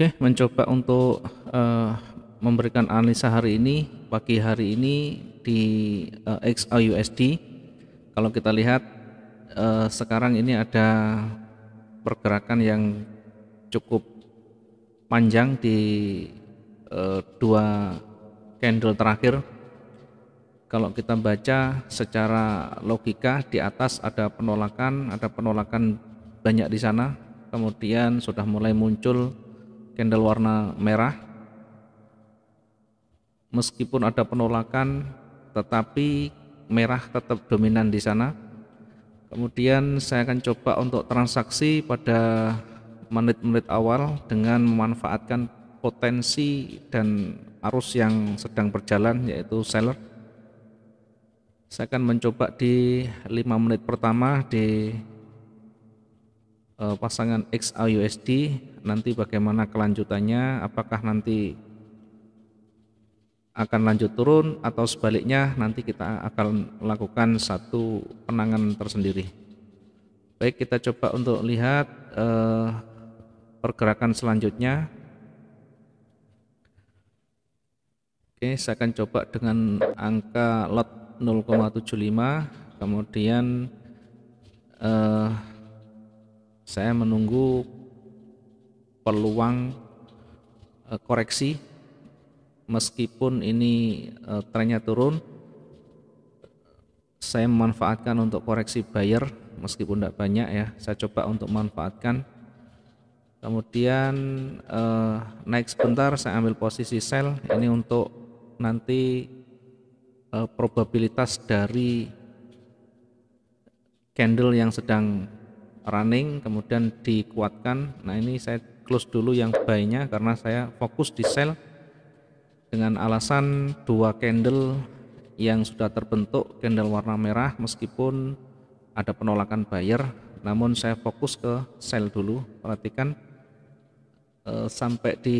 Oke, mencoba untuk uh, memberikan analisa hari ini, pagi hari ini di uh, eh, XAUSD. Kalau kita lihat uh, sekarang ini ada pergerakan yang cukup panjang di uh, dua candle terakhir. Kalau kita baca secara logika di atas ada penolakan, ada penolakan banyak di sana. Kemudian sudah mulai muncul candle warna merah meskipun ada penolakan tetapi merah tetap dominan di sana kemudian saya akan coba untuk transaksi pada menit-menit awal dengan memanfaatkan potensi dan arus yang sedang berjalan yaitu seller saya akan mencoba di 5 menit pertama di uh, pasangan XAUSD nanti bagaimana kelanjutannya apakah nanti akan lanjut turun atau sebaliknya nanti kita akan lakukan satu penanganan tersendiri baik kita coba untuk lihat uh, pergerakan selanjutnya Oke saya akan coba dengan angka lot 0,75 kemudian eh, saya menunggu peluang eh, koreksi meskipun ini eh, trennya turun saya memanfaatkan untuk koreksi buyer meskipun tidak banyak ya saya coba untuk memanfaatkan kemudian eh, naik sebentar saya ambil posisi sell ini untuk nanti probabilitas dari candle yang sedang running kemudian dikuatkan nah ini saya close dulu yang buy karena saya fokus di sell dengan alasan dua candle yang sudah terbentuk candle warna merah meskipun ada penolakan buyer namun saya fokus ke sell dulu perhatikan e, sampai di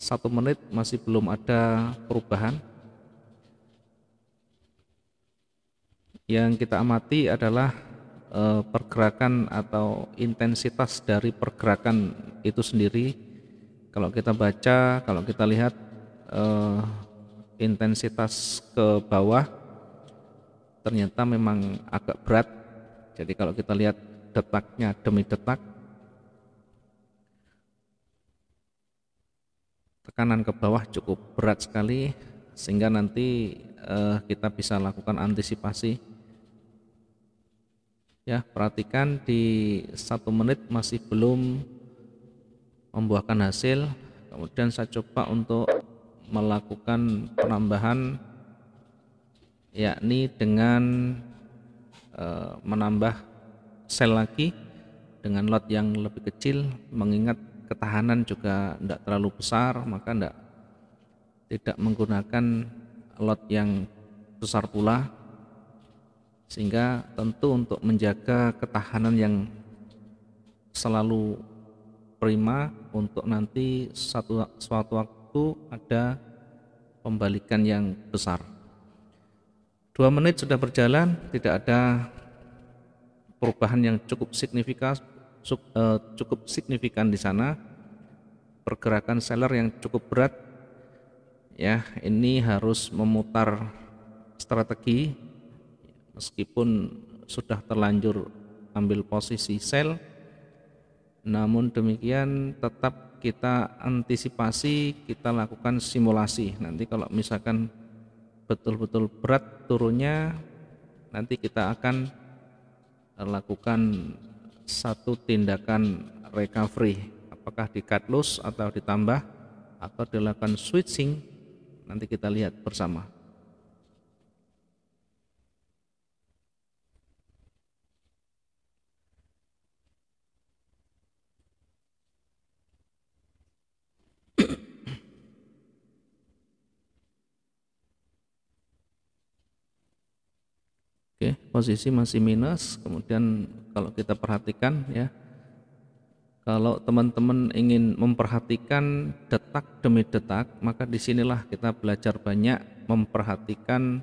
satu menit masih belum ada perubahan yang kita amati adalah Eh, pergerakan atau intensitas dari pergerakan itu sendiri kalau kita baca kalau kita lihat eh, intensitas ke bawah ternyata memang agak berat jadi kalau kita lihat detaknya demi detak tekanan ke bawah cukup berat sekali sehingga nanti eh, kita bisa lakukan antisipasi ya perhatikan di satu menit masih belum membuahkan hasil kemudian saya coba untuk melakukan penambahan yakni dengan e, menambah sel lagi dengan lot yang lebih kecil mengingat ketahanan juga tidak terlalu besar maka tidak tidak menggunakan lot yang besar pula sehingga tentu untuk menjaga ketahanan yang selalu prima untuk nanti satu suatu waktu ada pembalikan yang besar. Dua menit sudah berjalan, tidak ada perubahan yang cukup signifikan e, cukup signifikan di sana. Pergerakan seller yang cukup berat, ya ini harus memutar strategi meskipun sudah terlanjur ambil posisi sell, namun demikian tetap kita antisipasi kita lakukan simulasi nanti kalau misalkan betul-betul berat turunnya nanti kita akan lakukan satu tindakan recovery apakah di cut loss atau ditambah atau dilakukan switching nanti kita lihat bersama posisi masih minus kemudian kalau kita perhatikan ya kalau teman-teman ingin memperhatikan detak demi detak maka disinilah kita belajar banyak memperhatikan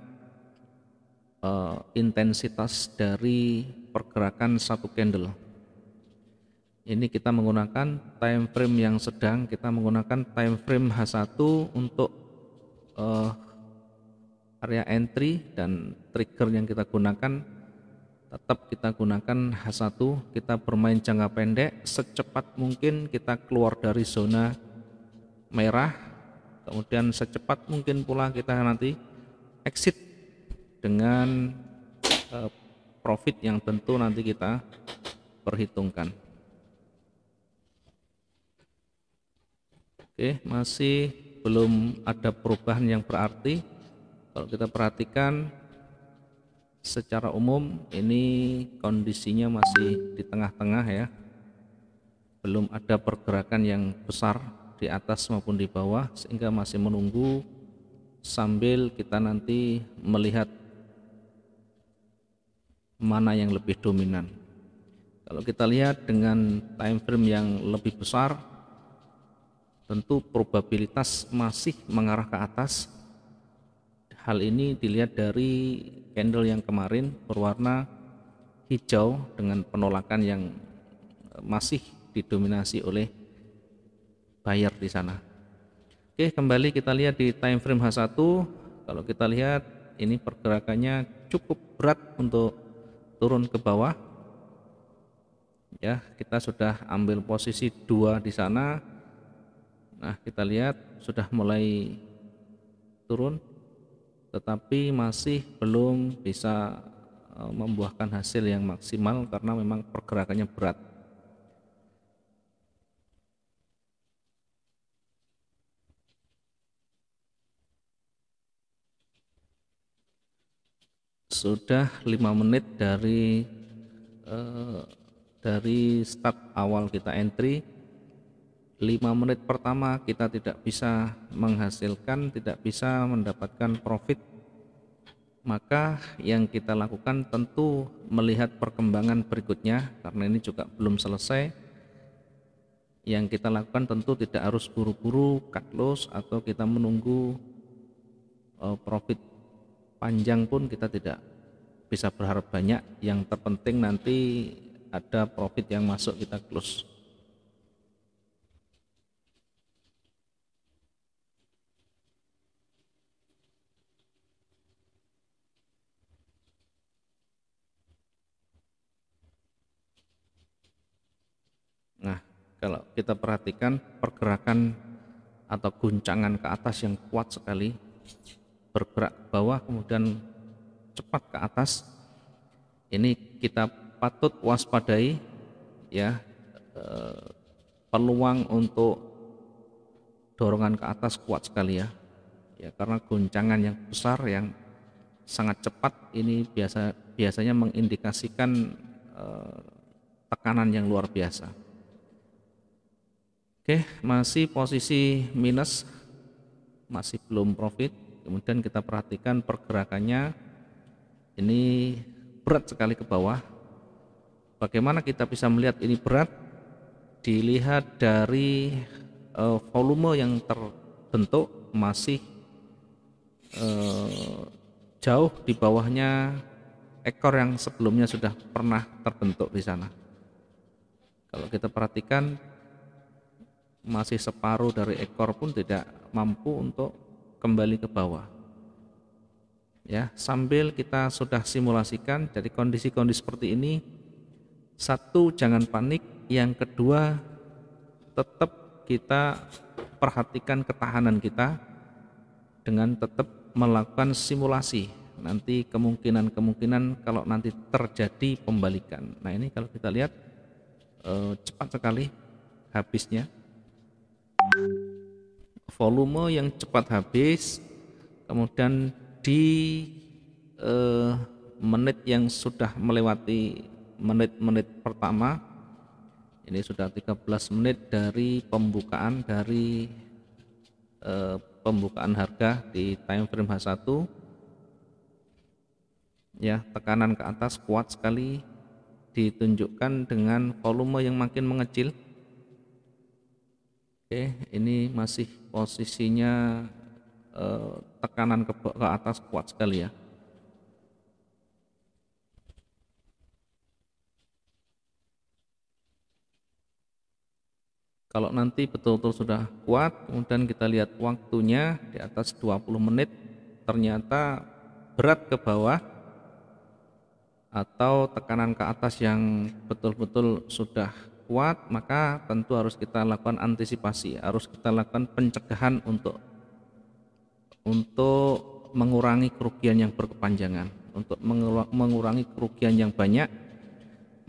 uh, intensitas dari pergerakan satu candle ini kita menggunakan time frame yang sedang kita menggunakan time frame H1 untuk uh, area entry dan trigger yang kita gunakan tetap kita gunakan H1 kita bermain jangka pendek secepat mungkin kita keluar dari zona merah kemudian secepat mungkin pula kita nanti exit dengan eh, profit yang tentu nanti kita perhitungkan Oke masih belum ada perubahan yang berarti kalau kita perhatikan secara umum ini kondisinya masih di tengah-tengah ya. Belum ada pergerakan yang besar di atas maupun di bawah sehingga masih menunggu sambil kita nanti melihat mana yang lebih dominan. Kalau kita lihat dengan time frame yang lebih besar tentu probabilitas masih mengarah ke atas Hal ini dilihat dari candle yang kemarin berwarna hijau dengan penolakan yang eh, masih didominasi oleh buyer di sana. Oke, kembali kita lihat di time frame H1. Kalau kita lihat ini pergerakannya cukup berat untuk turun ke bawah. Ya, kita sudah ambil posisi dua di sana. Nah, kita lihat sudah mulai turun tetapi masih belum bisa e, membuahkan hasil yang maksimal karena memang pergerakannya berat. Sudah lima menit dari eh, dari start awal kita entry lima menit pertama kita tidak bisa menghasilkan, tidak bisa mendapatkan profit, maka yang kita lakukan tentu melihat perkembangan berikutnya, karena ini juga belum selesai. Yang kita lakukan tentu tidak harus buru-buru cut loss atau kita menunggu eh, profit panjang pun kita tidak bisa berharap banyak. Yang terpenting nanti ada profit yang masuk kita close. Kalau kita perhatikan pergerakan atau guncangan ke atas yang kuat sekali, bergerak ke bawah kemudian cepat ke atas, ini kita patut waspadai ya eh, peluang untuk dorongan ke atas kuat sekali ya. Ya karena guncangan yang besar yang sangat cepat ini biasa biasanya mengindikasikan eh, tekanan yang luar biasa. Oke, masih posisi minus, masih belum profit. Kemudian kita perhatikan pergerakannya. Ini berat sekali ke bawah. Bagaimana kita bisa melihat ini berat? Dilihat dari eh, volume yang terbentuk masih eh, jauh di bawahnya ekor yang sebelumnya sudah pernah terbentuk di sana. Kalau kita perhatikan masih separuh dari ekor pun tidak mampu untuk kembali ke bawah. Ya, sambil kita sudah simulasikan jadi kondisi-kondisi seperti ini, satu jangan panik, yang kedua tetap kita perhatikan ketahanan kita dengan tetap melakukan simulasi. Nanti kemungkinan-kemungkinan kalau nanti terjadi pembalikan. Nah, ini kalau kita lihat eh, cepat sekali habisnya volume yang cepat habis kemudian di eh, menit yang sudah melewati menit-menit pertama ini sudah 13 menit dari pembukaan dari eh, pembukaan harga di time frame H1 ya tekanan ke atas kuat sekali ditunjukkan dengan volume yang makin mengecil Oke, eh, ini masih posisinya eh, tekanan ke, ke atas kuat sekali ya. Kalau nanti betul-betul sudah kuat, kemudian kita lihat waktunya di atas 20 menit, ternyata berat ke bawah atau tekanan ke atas yang betul-betul sudah kuat maka tentu harus kita lakukan antisipasi harus kita lakukan pencegahan untuk untuk mengurangi kerugian yang berkepanjangan untuk mengurangi kerugian yang banyak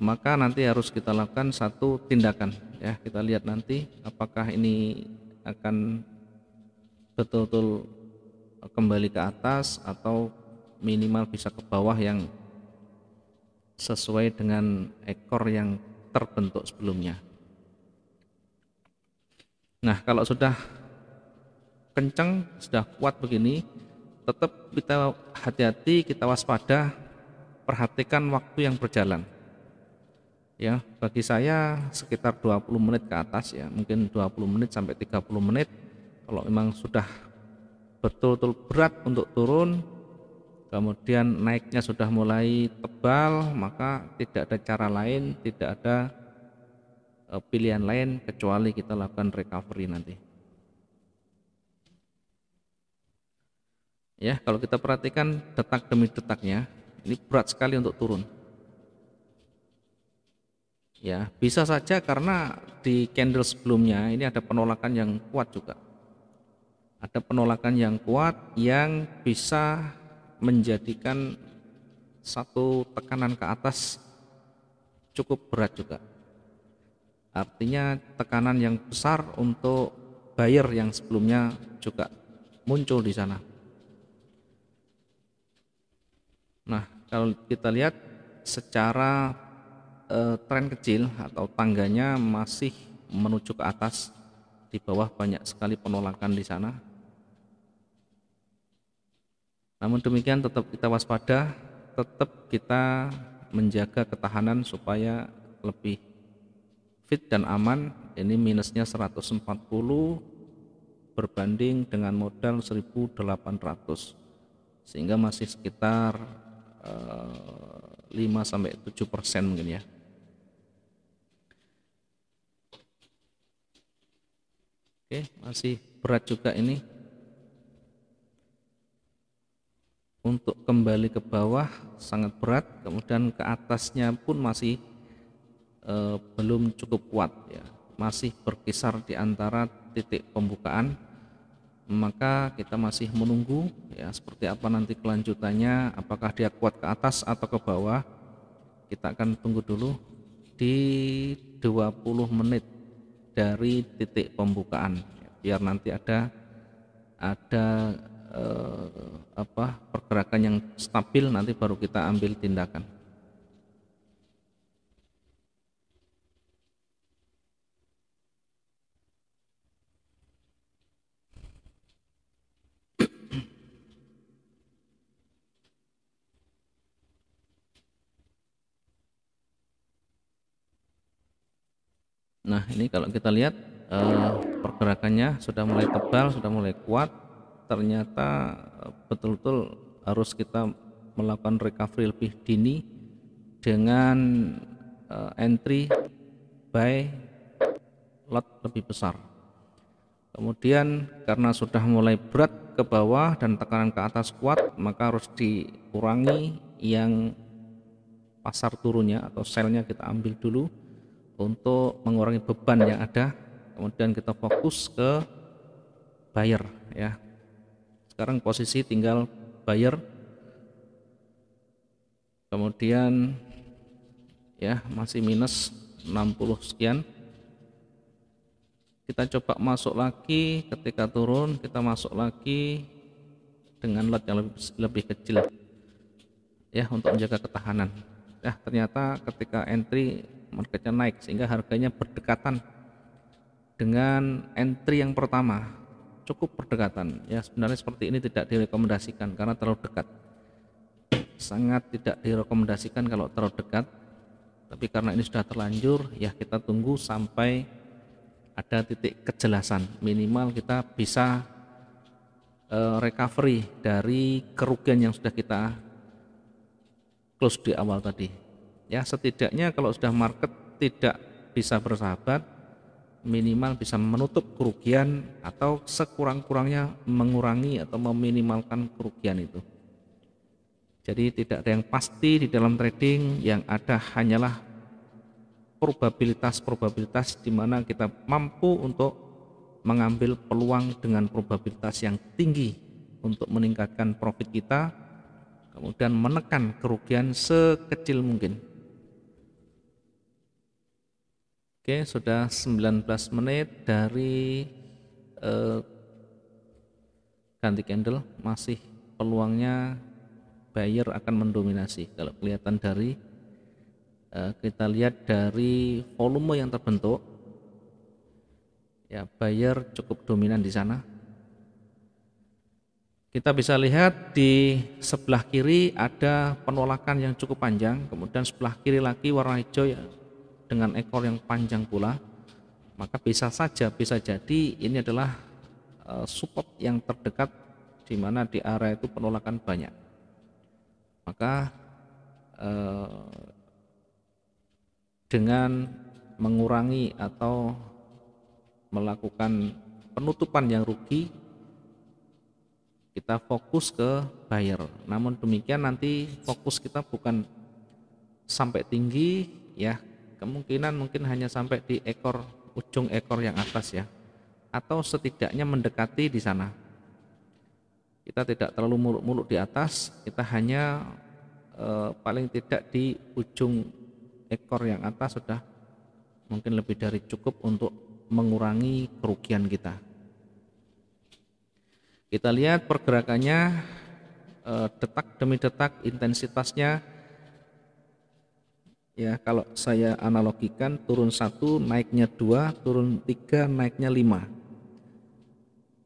maka nanti harus kita lakukan satu tindakan ya kita lihat nanti apakah ini akan betul-betul kembali ke atas atau minimal bisa ke bawah yang sesuai dengan ekor yang terbentuk sebelumnya. Nah, kalau sudah kencang, sudah kuat begini, tetap kita hati-hati, kita waspada, perhatikan waktu yang berjalan. Ya, bagi saya sekitar 20 menit ke atas ya, mungkin 20 menit sampai 30 menit. Kalau memang sudah betul-betul berat untuk turun, kemudian naiknya sudah mulai tebal, maka tidak ada cara lain, tidak ada e, pilihan lain kecuali kita lakukan recovery nanti. Ya, kalau kita perhatikan detak demi detaknya, ini berat sekali untuk turun. Ya, bisa saja karena di candle sebelumnya ini ada penolakan yang kuat juga. Ada penolakan yang kuat yang bisa menjadikan satu tekanan ke atas cukup berat juga. Artinya tekanan yang besar untuk buyer yang sebelumnya juga muncul di sana. Nah, kalau kita lihat secara eh, tren kecil atau tangganya masih menuju ke atas di bawah banyak sekali penolakan di sana namun demikian tetap kita waspada, tetap kita menjaga ketahanan supaya lebih fit dan aman. Ini minusnya 140 berbanding dengan modal 1800. Sehingga masih sekitar 5 eh, sampai 7 persen mungkin ya. Oke, masih berat juga ini untuk kembali ke bawah sangat berat kemudian ke atasnya pun masih e, belum cukup kuat ya masih berkisar di antara titik pembukaan maka kita masih menunggu ya seperti apa nanti kelanjutannya apakah dia kuat ke atas atau ke bawah kita akan tunggu dulu di 20 menit dari titik pembukaan biar nanti ada ada eh, apa pergerakan yang stabil nanti baru kita ambil tindakan. Nah, ini kalau kita lihat eh, pergerakannya sudah mulai tebal, sudah mulai kuat ternyata eh, betul-betul harus kita melakukan recovery lebih dini dengan uh, entry by lot lebih besar. Kemudian karena sudah mulai berat ke bawah dan tekanan ke atas kuat, maka harus dikurangi yang pasar turunnya atau selnya kita ambil dulu untuk mengurangi beban yang ada. Kemudian kita fokus ke buyer ya, sekarang posisi tinggal buyer. Kemudian ya masih minus 60 sekian. Kita coba masuk lagi ketika turun kita masuk lagi dengan lot yang lebih, lebih kecil ya untuk menjaga ketahanan. Ya, ternyata ketika entry marketnya naik sehingga harganya berdekatan dengan entry yang pertama cukup berdekatan. Ya sebenarnya seperti ini tidak direkomendasikan karena terlalu dekat. Sangat tidak direkomendasikan kalau terlalu dekat. Tapi karena ini sudah terlanjur, ya kita tunggu sampai ada titik kejelasan. Minimal kita bisa e, recovery dari kerugian yang sudah kita close di awal tadi. Ya setidaknya kalau sudah market tidak bisa bersahabat, minimal bisa menutup kerugian atau sekurang-kurangnya mengurangi atau meminimalkan kerugian itu. Jadi tidak ada yang pasti di dalam trading, yang ada hanyalah probabilitas-probabilitas di mana kita mampu untuk mengambil peluang dengan probabilitas yang tinggi untuk meningkatkan profit kita, kemudian menekan kerugian sekecil mungkin. Oke, sudah 19 menit dari uh, ganti candle masih peluangnya buyer akan mendominasi. Kalau kelihatan dari uh, kita lihat dari volume yang terbentuk ya buyer cukup dominan di sana. Kita bisa lihat di sebelah kiri ada penolakan yang cukup panjang, kemudian sebelah kiri lagi warna hijau ya dengan ekor yang panjang pula maka bisa saja bisa jadi ini adalah e, support yang terdekat di mana di area itu penolakan banyak maka e, dengan mengurangi atau melakukan penutupan yang rugi kita fokus ke buyer namun demikian nanti fokus kita bukan sampai tinggi ya kemungkinan mungkin hanya sampai di ekor ujung ekor yang atas ya atau setidaknya mendekati di sana kita tidak terlalu muluk-muluk di atas kita hanya eh, paling tidak di ujung ekor yang atas sudah mungkin lebih dari cukup untuk mengurangi kerugian kita kita lihat pergerakannya eh, detak demi detak intensitasnya ya kalau saya analogikan turun satu naiknya dua turun tiga naiknya lima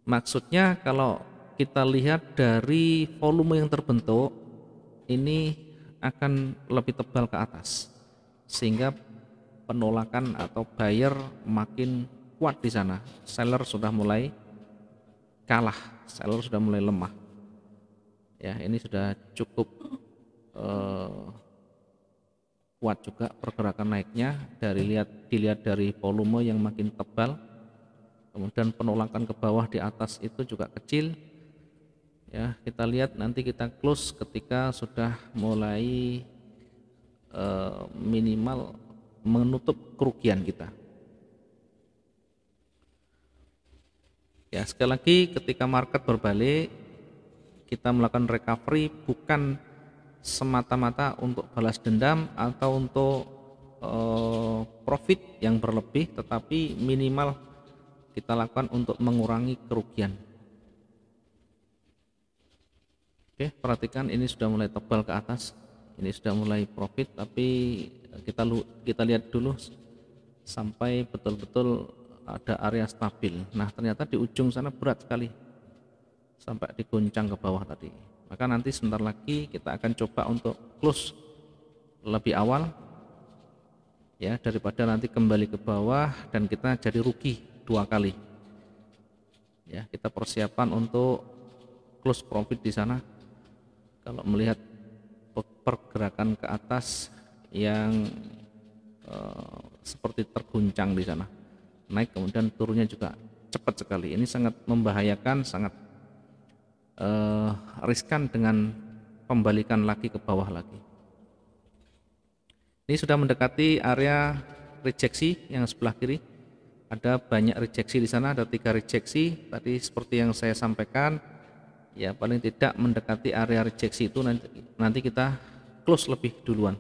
maksudnya kalau kita lihat dari volume yang terbentuk ini akan lebih tebal ke atas sehingga penolakan atau buyer makin kuat di sana seller sudah mulai kalah seller sudah mulai lemah ya ini sudah cukup eh, kuat juga pergerakan naiknya dari lihat dilihat dari volume yang makin tebal kemudian penolakan ke bawah di atas itu juga kecil ya kita lihat nanti kita close ketika sudah mulai eh, minimal menutup kerugian kita ya sekali lagi ketika market berbalik kita melakukan recovery bukan semata-mata untuk balas dendam atau untuk eh, profit yang berlebih tetapi minimal kita lakukan untuk mengurangi kerugian oke perhatikan ini sudah mulai tebal ke atas ini sudah mulai profit tapi kita kita lihat dulu sampai betul-betul ada area stabil nah ternyata di ujung sana berat sekali sampai digoncang ke bawah tadi maka nanti sebentar lagi kita akan coba untuk close lebih awal ya daripada nanti kembali ke bawah dan kita jadi rugi dua kali. Ya, kita persiapan untuk close profit di sana. Kalau melihat pergerakan ke atas yang eh, seperti terguncang di sana. Naik kemudian turunnya juga cepat sekali. Ini sangat membahayakan, sangat eh, riskan dengan pembalikan lagi ke bawah lagi. Ini sudah mendekati area rejeksi yang sebelah kiri. Ada banyak rejeksi di sana, ada tiga rejeksi. Tadi seperti yang saya sampaikan, ya paling tidak mendekati area rejeksi itu nanti, nanti kita close lebih duluan.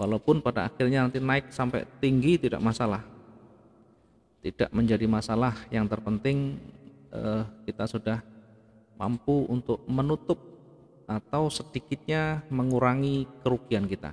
Walaupun pada akhirnya nanti naik sampai tinggi tidak masalah. Tidak menjadi masalah yang terpenting eh, kita sudah mampu untuk menutup atau sedikitnya mengurangi kerugian kita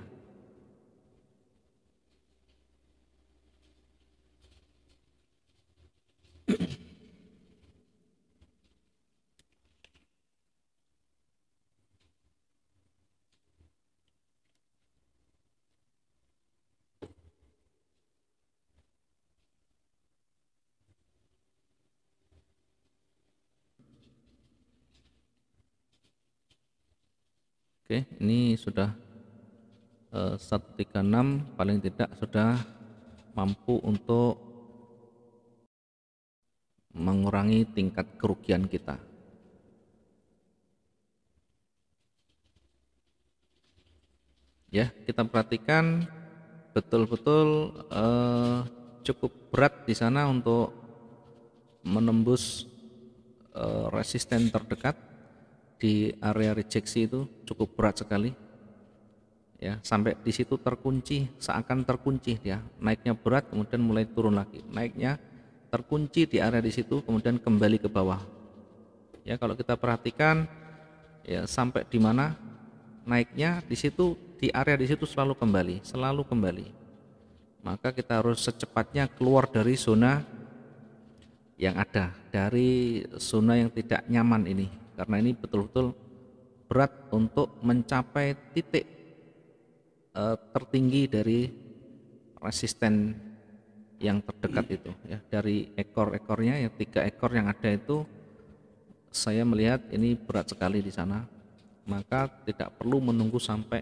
Oke, ini sudah eh, 136 paling tidak sudah mampu untuk mengurangi tingkat kerugian kita. Ya, kita perhatikan betul-betul eh, cukup berat di sana untuk menembus eh, resisten terdekat di area rejeksi itu cukup berat sekali ya sampai di situ terkunci seakan terkunci dia naiknya berat kemudian mulai turun lagi naiknya terkunci di area di situ kemudian kembali ke bawah ya kalau kita perhatikan ya sampai di mana naiknya di situ di area di situ selalu kembali selalu kembali maka kita harus secepatnya keluar dari zona yang ada dari zona yang tidak nyaman ini karena ini betul-betul berat untuk mencapai titik e, tertinggi dari resisten yang terdekat itu ya dari ekor-ekornya ya tiga ekor yang ada itu saya melihat ini berat sekali di sana maka tidak perlu menunggu sampai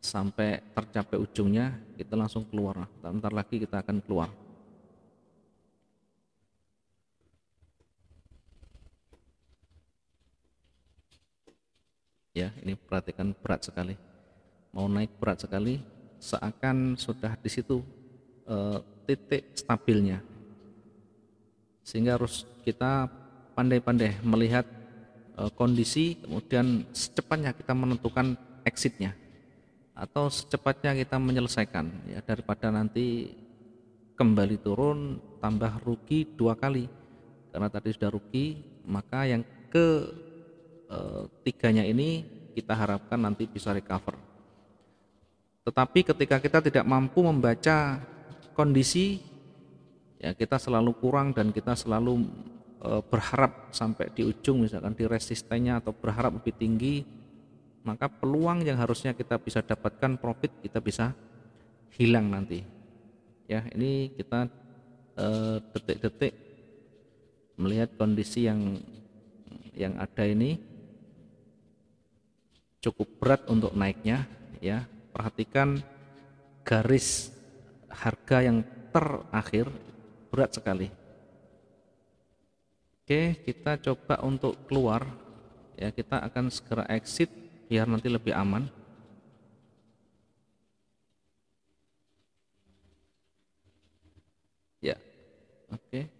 sampai tercapai ujungnya kita langsung keluar nah, bentar lagi kita akan keluar ya ini perhatikan berat sekali mau naik berat sekali seakan sudah di situ e, titik stabilnya sehingga harus kita pandai-pandai melihat e, kondisi kemudian secepatnya kita menentukan exitnya atau secepatnya kita menyelesaikan ya daripada nanti kembali turun tambah rugi dua kali karena tadi sudah rugi maka yang ke Eh, tiganya ini kita harapkan nanti bisa recover. Tetapi ketika kita tidak mampu membaca kondisi, ya kita selalu kurang dan kita selalu e, berharap sampai di ujung misalkan di resistennya atau berharap lebih tinggi, maka peluang yang harusnya kita bisa dapatkan profit kita bisa hilang nanti. Ya, ini kita eh, detik-detik melihat kondisi yang yang ada ini cukup berat untuk naiknya ya perhatikan garis harga yang terakhir berat sekali Oke kita coba untuk keluar ya kita akan segera exit biar nanti lebih aman ya oke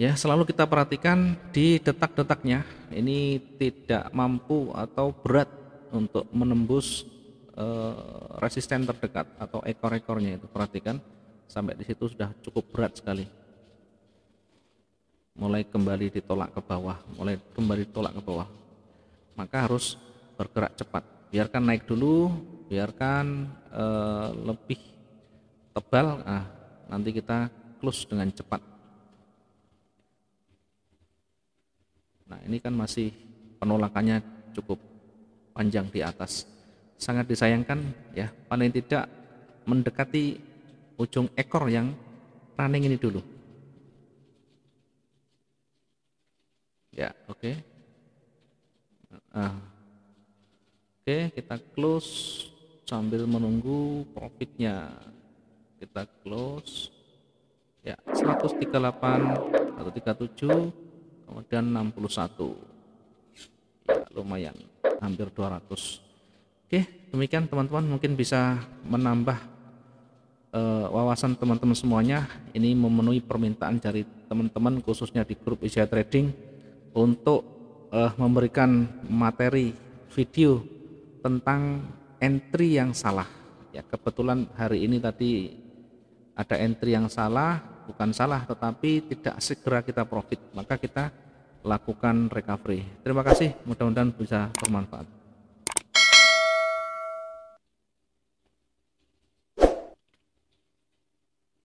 ya selalu kita perhatikan di detak-detaknya ini tidak mampu atau berat untuk menembus eh, resisten terdekat atau ekor-ekornya itu perhatikan sampai di situ sudah cukup berat sekali mulai kembali ditolak ke bawah mulai kembali ditolak ke bawah maka harus bergerak cepat biarkan naik dulu biarkan eh, lebih tebal nah, nanti kita close dengan cepat Nah, ini kan masih penolakannya cukup panjang di atas. Sangat disayangkan ya, paling tidak mendekati ujung ekor yang running ini dulu. Ya, oke. Okay. Uh, oke, okay, kita close sambil menunggu profitnya. Kita close. Ya, 138 137 kemudian 61 ya, lumayan hampir 200 oke demikian teman-teman mungkin bisa menambah uh, wawasan teman-teman semuanya ini memenuhi permintaan dari teman-teman khususnya di grup Asia Trading untuk uh, memberikan materi video tentang entry yang salah ya kebetulan hari ini tadi ada entry yang salah bukan salah tetapi tidak segera kita profit maka kita lakukan recovery terima kasih mudah-mudahan bisa bermanfaat